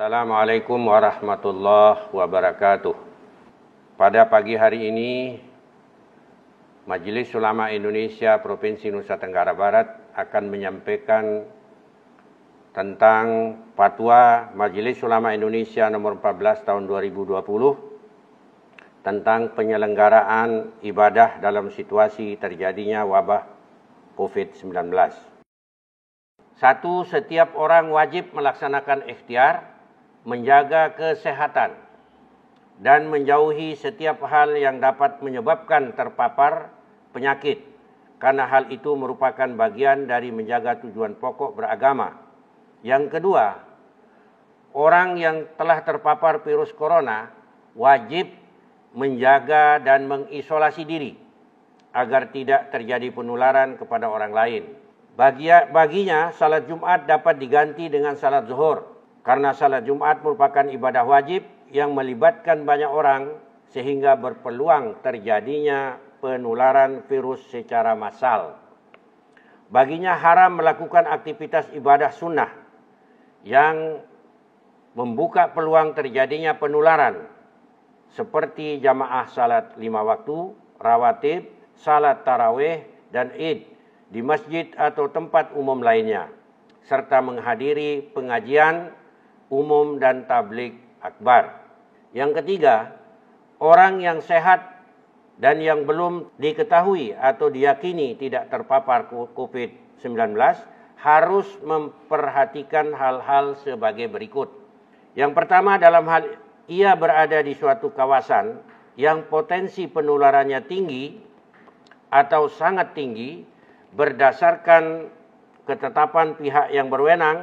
Assalamualaikum warahmatullahi wabarakatuh. Pada pagi hari ini, Majelis Ulama Indonesia Provinsi Nusa Tenggara Barat akan menyampaikan tentang Fatwa Majelis Ulama Indonesia nomor 14 tahun 2020 tentang penyelenggaraan ibadah dalam situasi terjadinya wabah COVID-19. Satu, setiap orang wajib melaksanakan ikhtiar menjaga kesehatan, dan menjauhi setiap hal yang dapat menyebabkan terpapar penyakit, karena hal itu merupakan bagian dari menjaga tujuan pokok beragama. Yang kedua, orang yang telah terpapar virus corona wajib menjaga dan mengisolasi diri agar tidak terjadi penularan kepada orang lain. baginya, salat Jumat dapat diganti dengan salat zuhur karena salat Jumat merupakan ibadah wajib yang melibatkan banyak orang sehingga berpeluang terjadinya penularan virus secara massal. Baginya haram melakukan aktivitas ibadah sunnah yang membuka peluang terjadinya penularan seperti jamaah salat lima waktu, rawatib, salat taraweh, dan id di masjid atau tempat umum lainnya serta menghadiri pengajian umum dan tablik akbar. Yang ketiga, orang yang sehat dan yang belum diketahui atau diyakini tidak terpapar COVID-19 harus memperhatikan hal-hal sebagai berikut. Yang pertama dalam hal ia berada di suatu kawasan yang potensi penularannya tinggi atau sangat tinggi berdasarkan ketetapan pihak yang berwenang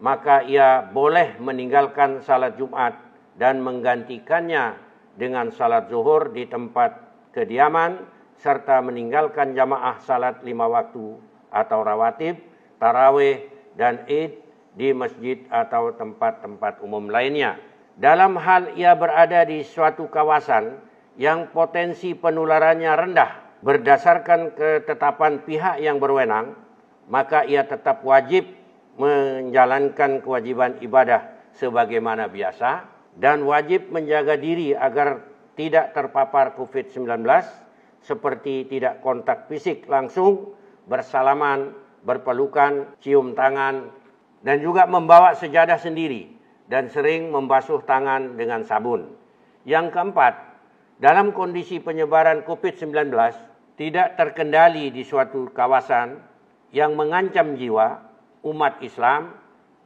maka ia boleh meninggalkan salat Jumat dan menggantikannya dengan salat zuhur di tempat kediaman serta meninggalkan jamaah salat lima waktu atau rawatib, taraweh, dan id di masjid atau tempat-tempat umum lainnya. Dalam hal ia berada di suatu kawasan yang potensi penularannya rendah berdasarkan ketetapan pihak yang berwenang, maka ia tetap wajib menjalankan kewajiban ibadah sebagaimana biasa dan wajib menjaga diri agar tidak terpapar COVID-19 seperti tidak kontak fisik langsung, bersalaman, berpelukan, cium tangan, dan juga membawa sejadah sendiri dan sering membasuh tangan dengan sabun. Yang keempat, dalam kondisi penyebaran COVID-19 tidak terkendali di suatu kawasan yang mengancam jiwa, umat Islam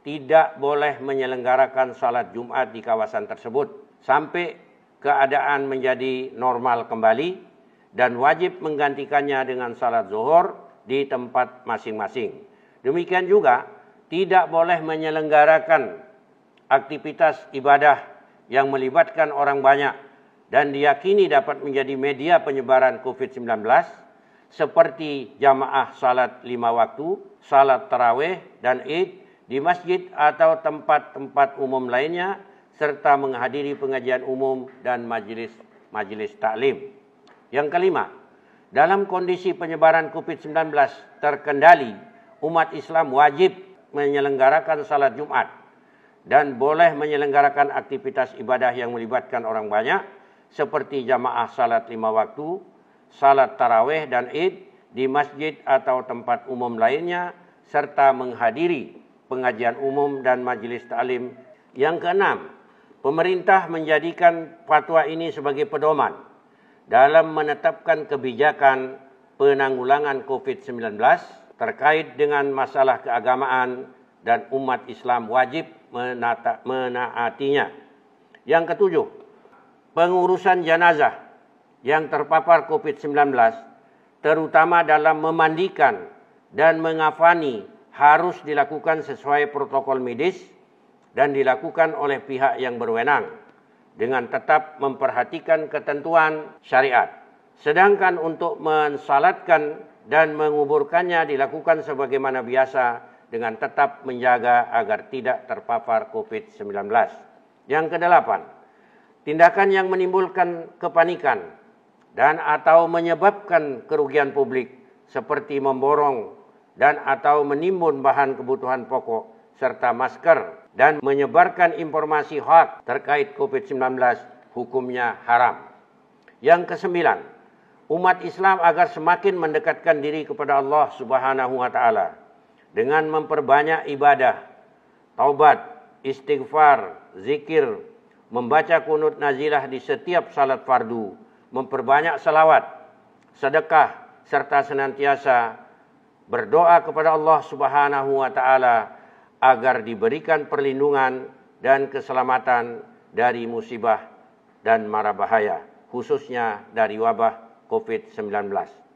tidak boleh menyelenggarakan salat Jumat di kawasan tersebut sampai keadaan menjadi normal kembali dan wajib menggantikannya dengan salat zuhur di tempat masing-masing. Demikian juga tidak boleh menyelenggarakan aktivitas ibadah yang melibatkan orang banyak dan diyakini dapat menjadi media penyebaran COVID-19 seperti jamaah salat lima waktu, salat taraweh dan id di masjid atau tempat-tempat umum lainnya serta menghadiri pengajian umum dan majelis-majelis taklim. Yang kelima, dalam kondisi penyebaran COVID-19 terkendali, umat Islam wajib menyelenggarakan salat Jumat dan boleh menyelenggarakan aktivitas ibadah yang melibatkan orang banyak seperti jamaah salat lima waktu, salat taraweh dan id di masjid atau tempat umum lainnya, serta menghadiri pengajian umum dan majelis ta'lim. Yang keenam, pemerintah menjadikan fatwa ini sebagai pedoman dalam menetapkan kebijakan penanggulangan COVID-19 terkait dengan masalah keagamaan dan umat Islam wajib menaatinya. Yang ketujuh, pengurusan jenazah yang terpapar COVID-19, terutama dalam memandikan dan mengafani harus dilakukan sesuai protokol medis dan dilakukan oleh pihak yang berwenang dengan tetap memperhatikan ketentuan syariat. Sedangkan untuk mensalatkan dan menguburkannya dilakukan sebagaimana biasa dengan tetap menjaga agar tidak terpapar COVID-19. Yang kedelapan, tindakan yang menimbulkan kepanikan dan atau menyebabkan kerugian publik seperti memborong dan atau menimbun bahan kebutuhan pokok serta masker dan menyebarkan informasi hoax terkait COVID-19 hukumnya haram. Yang kesembilan, umat Islam agar semakin mendekatkan diri kepada Allah Subhanahu wa taala dengan memperbanyak ibadah, taubat, istighfar, zikir, membaca kunut nazilah di setiap salat fardu memperbanyak salawat, sedekah, serta senantiasa berdoa kepada Allah Subhanahu wa taala agar diberikan perlindungan dan keselamatan dari musibah dan mara bahaya, khususnya dari wabah COVID-19.